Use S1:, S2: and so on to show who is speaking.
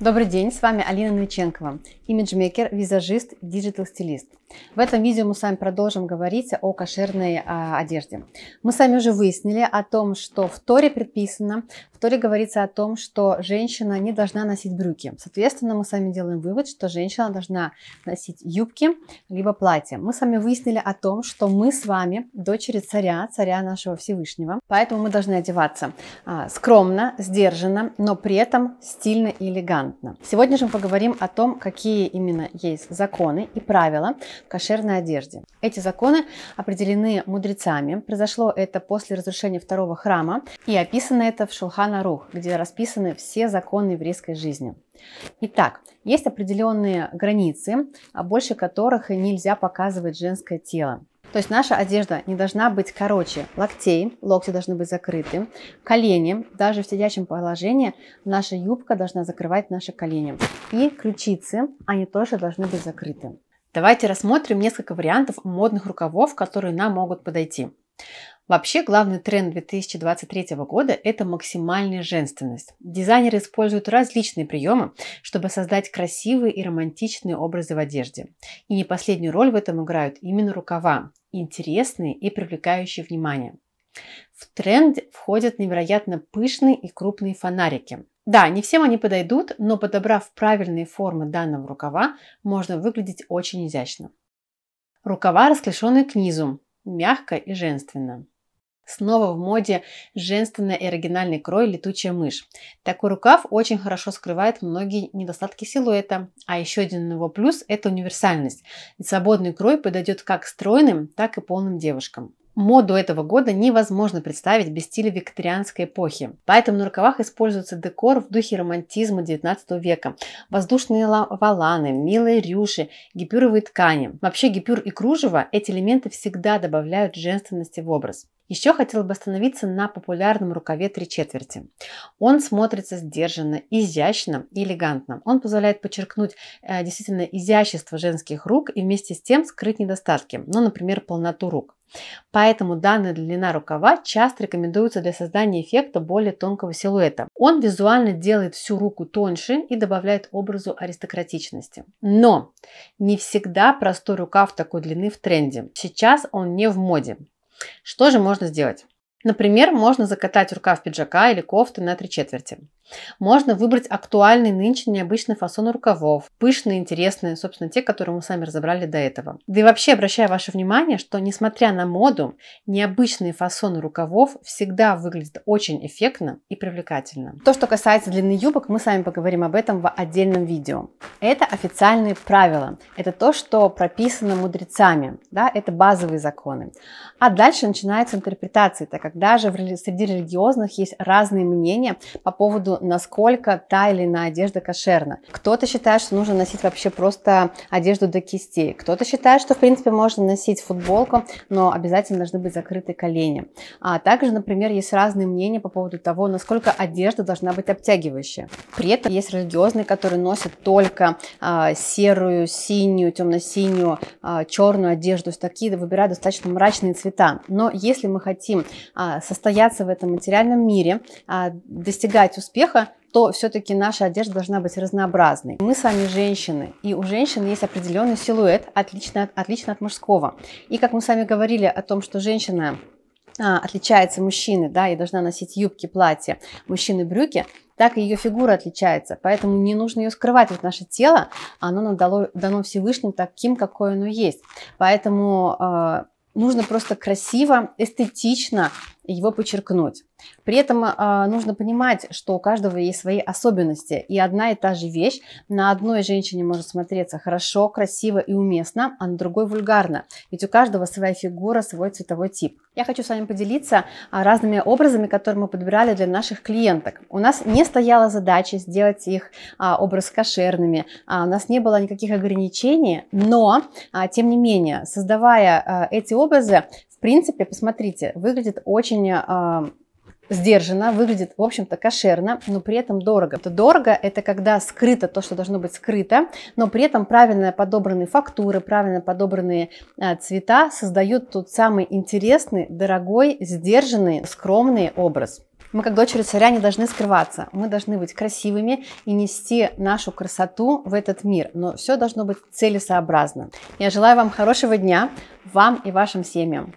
S1: Добрый день, с вами Алина Новиченкова, имиджмейкер, визажист, диджитал-стилист. В этом видео мы с вами продолжим говорить о кошерной а, одежде. Мы с вами уже выяснили о том, что в Торе предписано, в Торе говорится о том, что женщина не должна носить брюки. Соответственно, мы с вами делаем вывод, что женщина должна носить юбки, либо платье. Мы с вами выяснили о том, что мы с вами дочери царя, царя нашего Всевышнего, поэтому мы должны одеваться а, скромно, сдержанно, но при этом стильно и элегантно элегантно. Сегодня же мы поговорим о том, какие именно есть законы и правила в кошерной одежде. Эти законы определены мудрецами. Произошло это после разрушения второго храма и описано это в Шулхана Рух, где расписаны все законы еврейской жизни. Итак, есть определенные границы, больше которых нельзя показывать женское тело. То есть наша одежда не должна быть короче локтей, локти должны быть закрыты, колени, даже в сидячем положении наша юбка должна закрывать наши колени. И ключицы, они тоже должны быть закрыты. Давайте рассмотрим несколько вариантов модных рукавов, которые нам могут подойти. Вообще, главный тренд 2023 года – это максимальная женственность. Дизайнеры используют различные приемы, чтобы создать красивые и романтичные образы в одежде. И не последнюю роль в этом играют именно рукава, интересные и привлекающие внимание. В тренд входят невероятно пышные и крупные фонарики. Да, не всем они подойдут, но подобрав правильные формы данного рукава, можно выглядеть очень изящно. Рукава расклешены к низу, мягко и женственно. Снова в моде женственный и оригинальный крой «Летучая мышь». Такой рукав очень хорошо скрывает многие недостатки силуэта. А еще один его плюс – это универсальность. И свободный крой подойдет как стройным, так и полным девушкам. Моду этого года невозможно представить без стиля викторианской эпохи. Поэтому на рукавах используется декор в духе романтизма XIX века. Воздушные валаны, милые рюши, гипюровые ткани. Вообще гипюр и кружево эти элементы всегда добавляют женственности в образ. Еще хотела бы остановиться на популярном рукаве три четверти. Он смотрится сдержанно, изящно и элегантно. Он позволяет подчеркнуть э, действительно изящество женских рук и вместе с тем скрыть недостатки, ну, например, полноту рук. Поэтому данная длина рукава часто рекомендуется для создания эффекта более тонкого силуэта. Он визуально делает всю руку тоньше и добавляет образу аристократичности. Но не всегда простой рукав такой длины в тренде. Сейчас он не в моде. Что же можно сделать? Например, можно закатать рукав пиджака или кофты на три четверти. Можно выбрать актуальный нынче необычный фасон рукавов, пышные, интересные, собственно, те, которые мы сами разобрали до этого. Да и вообще обращаю ваше внимание, что несмотря на моду, необычные фасоны рукавов всегда выглядят очень эффектно и привлекательно. То, что касается длины юбок, мы с вами поговорим об этом в отдельном видео. Это официальные правила, это то, что прописано мудрецами, да, это базовые законы. А дальше начинается интерпретация, так как даже среди религиозных есть разные мнения по поводу насколько та или иная одежда кошерна. Кто-то считает, что нужно носить вообще просто одежду до кистей. Кто-то считает, что, в принципе, можно носить футболку, но обязательно должны быть закрыты колени. А также, например, есть разные мнения по поводу того, насколько одежда должна быть обтягивающая. При этом есть религиозные, которые носят только э, серую, синюю, темно-синюю, э, черную одежду. То есть такие выбирают достаточно мрачные цвета. Но если мы хотим э, состояться в этом материальном мире, э, достигать успеха, успеха, то все-таки наша одежда должна быть разнообразной. Мы с вами женщины, и у женщин есть определенный силуэт, отлично, отлично от мужского. И как мы с вами говорили о том, что женщина а, отличается мужчины, да, и должна носить юбки, платья, мужчины брюки, так и ее фигура отличается. Поэтому не нужно ее скрывать. Вот наше тело, оно нам дало, дано Всевышним таким, какое оно есть. Поэтому э, нужно просто красиво, эстетично его подчеркнуть. При этом э, нужно понимать, что у каждого есть свои особенности, и одна и та же вещь на одной женщине может смотреться хорошо, красиво и уместно, а на другой вульгарно, ведь у каждого своя фигура, свой цветовой тип. Я хочу с вами поделиться а, разными образами, которые мы подбирали для наших клиенток. У нас не стояла задача сделать их а, образ кошерными, у нас не было никаких ограничений, но, тем не менее, создавая эти образы, принципе, посмотрите, выглядит очень э, сдержанно, выглядит, в общем-то, кошерно, но при этом дорого. Это дорого – это когда скрыто то, что должно быть скрыто, но при этом правильно подобранные фактуры, правильно подобранные э, цвета создают тот самый интересный, дорогой, сдержанный, скромный образ. Мы, как дочери царя, не должны скрываться. Мы должны быть красивыми и нести нашу красоту в этот мир. Но все должно быть целесообразно. Я желаю вам хорошего дня, вам и вашим семьям.